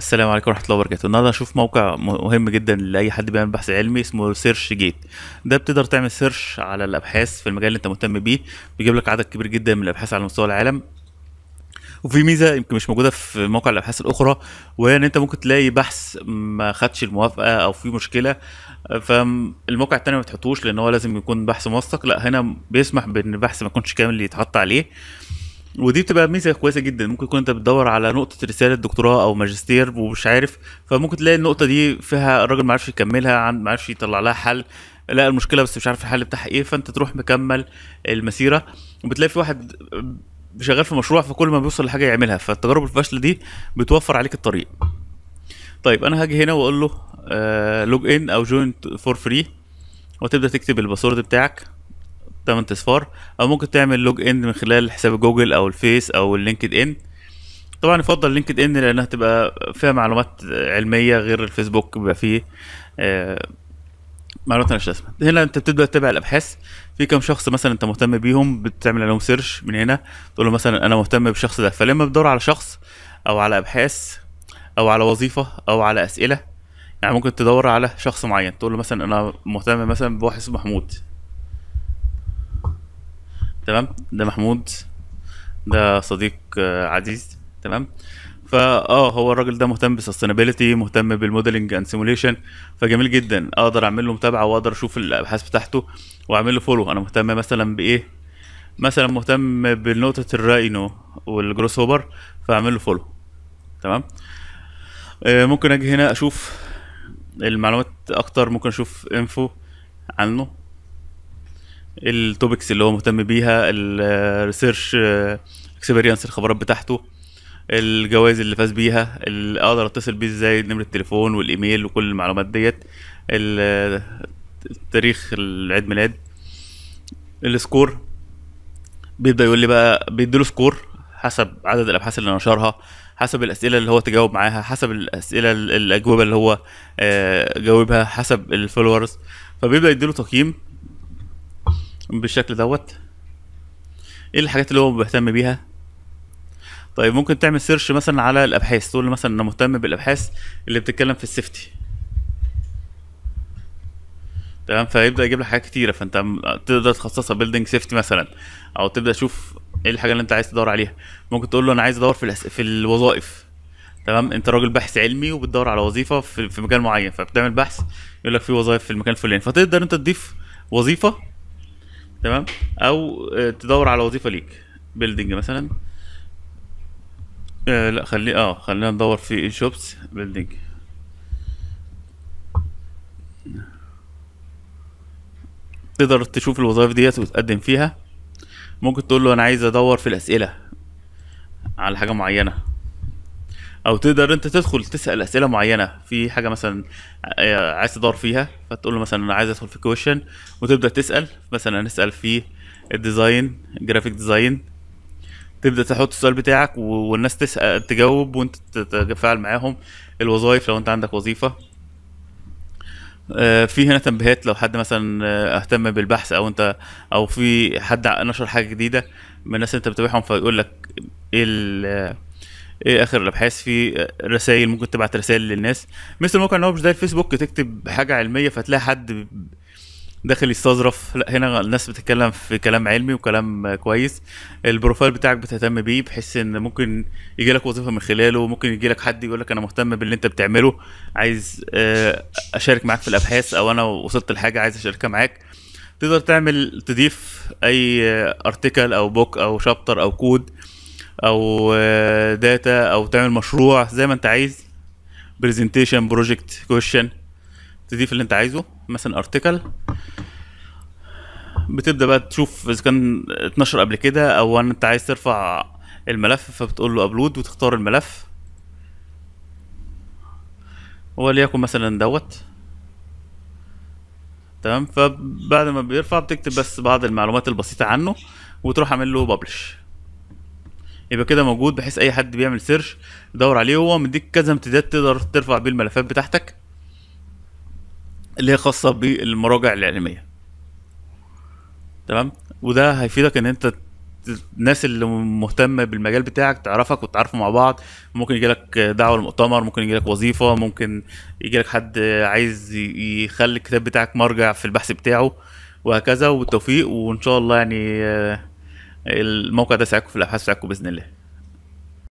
السلام عليكم ورحمه الله وبركاته النهارده هنشوف موقع مهم جدا لاي حد بيعمل بحث علمي اسمه سيرش جيت ده بتقدر تعمل سيرش على الابحاث في المجال اللي انت مهتم بيه بيجيب لك عدد كبير جدا من الابحاث على مستوى العالم وفي ميزه يمكن مش موجوده في موقع الابحاث الاخرى وهي ان انت ممكن تلاقي بحث ما خدش الموافقه او في مشكله فالموقع التاني ما تحطوش لان هو لازم يكون بحث موثق لا هنا بيسمح بان البحث ما يكونش كامل يتحط عليه ودي بتبقى ميزه كويسه جدا ممكن تكون انت بتدور على نقطه رساله دكتوراه او ماجستير ومش عارف فممكن تلاقي النقطه دي فيها الراجل ما عرفش يكملها ما عرفش يطلع لها حل لقى المشكله بس مش عارف الحل بتاعها ايه فانت تروح مكمل المسيره وبتلاقي في واحد شغال في مشروع فكل ما بيوصل لحاجه يعملها فالتجارب الفاشله دي بتوفر عليك الطريق طيب انا هاجي هنا واقول له لوج آه، ان او جوين فور فري وتبدا تكتب الباسورد بتاعك 8 اصفار او ممكن تعمل لوج ان من خلال حساب جوجل او الفيس او اللينكد ان طبعا يفضل لينكد ان لانها تبقى فيها معلومات علميه غير الفيسبوك بيبقى فيه آه معلومات مش لازمه هنا انت بتبدا تتابع الابحاث في كم شخص مثلا انت مهتم بيهم بتعمل لهم سيرش من هنا تقول له مثلا انا مهتم بالشخص ده فلما بدور على شخص او على ابحاث او على وظيفه او على اسئله يعني ممكن تدور على شخص معين تقول له مثلا انا مهتم مثلا بواحد اسمه محمود تمام ده محمود ده صديق آه، عزيز تمام فا اه هو الراجل ده مهتم بالسستينابيلتي مهتم بالموديلنج اند سيموليشن فجميل جدا اقدر اعمل له متابعه واقدر اشوف الابحاث بتاعته واعمل له فولو انا مهتم مثلا بايه مثلا مهتم بنقطه الراينو والجروس هوبر فاعمل له فولو تمام آه، ممكن اجي هنا اشوف المعلومات اكتر ممكن اشوف انفو عنه التوبكس اللي هو مهتم بيها الريسيرش اكسبيرينس الخبرات بتاعته الجوائز اللي فاز بيها اللي اقدر اتصل بيه ازاي نمره التليفون والايميل وكل المعلومات ديت التاريخ العيد ميلاد السكور بيبدا يقول لي بقى بيديله سكور حسب عدد الابحاث اللي نشرها حسب الاسئله اللي هو تجاوب معاها حسب الاسئله الاجوبه اللي هو آه، جاوبها حسب الفولورز فبيبدا يديله تقييم بالشكل دوت ايه الحاجات اللي هو بيهتم بيها طيب ممكن تعمل سيرش مثلا على الابحاث تقول مثلا انا مهتم بالابحاث اللي بتتكلم في السيفتي تمام فيبدا يجيب لك حاجات كتيره فانت تقدر تخصصها بيلدينج سيفتي مثلا او تبدا تشوف ايه الحاجه اللي انت عايز تدور عليها ممكن تقول له انا عايز ادور في في الوظائف تمام انت راجل باحث علمي وبتدور على وظيفه في, مكان معين فبتعمل بحث يقول لك في وظائف في المكان الفلاني فتقدر انت تضيف وظيفه تمام او آه، تدور على وظيفه ليك بيلدينج مثلا آه لا خلي اه خلينا ندور في شوبس بيلدينج تقدر تشوف الوظائف ديت وتقدم فيها ممكن تقول له انا عايز ادور في الاسئله على حاجه معينه او تقدر انت تدخل تسال اسئله معينه في حاجه مثلا آه، عايز تدور فيها فتقول له مثلا انا عايز ادخل في كويشن وتبدا تسال مثلا نسال في الديزاين جرافيك ديزاين تبدا تحط السؤال بتاعك والناس تسال آه، تجاوب وانت تتفاعل معاهم الوظائف لو انت عندك وظيفه آه، في هنا تنبيهات لو حد مثلا اهتم بالبحث او انت او في حد نشر حاجه جديده من الناس اللي انت بتتابعهم فيقول لك ايه ايه اخر الابحاث في رسائل ممكن تبعت رسائل للناس مثل الموقع ان هو مش زي الفيسبوك تكتب حاجه علميه فتلاقي حد داخل يستظرف لا هنا الناس بتتكلم في كلام علمي وكلام كويس البروفايل بتاعك بتهتم بيه بحيث ان ممكن يجي لك وظيفه من خلاله ممكن يجي لك حد يقول لك انا مهتم باللي انت بتعمله عايز آه، اشارك معاك في الابحاث او انا وصلت لحاجه عايز اشاركها معاك تقدر تعمل تضيف اي ارتكل او بوك او شابتر او كود او داتا آه، او تعمل مشروع زي ما انت عايز برزنتيشن بروجكت كويشن تضيف اللي انت عايزه مثلا ارتكل بتبدا بقى تشوف اذا كان اتنشر قبل كده او انت عايز ترفع الملف فبتقول له ابلود وتختار الملف وليكن مثلا دوت تمام فبعد ما بيرفع بتكتب بس بعض المعلومات البسيطه عنه وتروح عامل له ببلش يبقى كده موجود بحيث اي حد بيعمل سيرش يدور عليه هو مديك كذا امتداد تقدر ترفع بيه الملفات بتاعتك اللي هي خاصه بالمراجع العلميه تمام وده هيفيدك ان انت الناس اللي مهتمه بالمجال بتاعك تعرفك وتتعرفوا مع بعض ممكن يجيلك دعوه لمؤتمر ممكن يجيلك وظيفه ممكن يجيلك حد عايز يخلي الكتاب بتاعك مرجع في البحث بتاعه وهكذا وبالتوفيق وان شاء الله يعني آه، الموقع ده ساعدكم في الابحاث ساعدكم باذن الله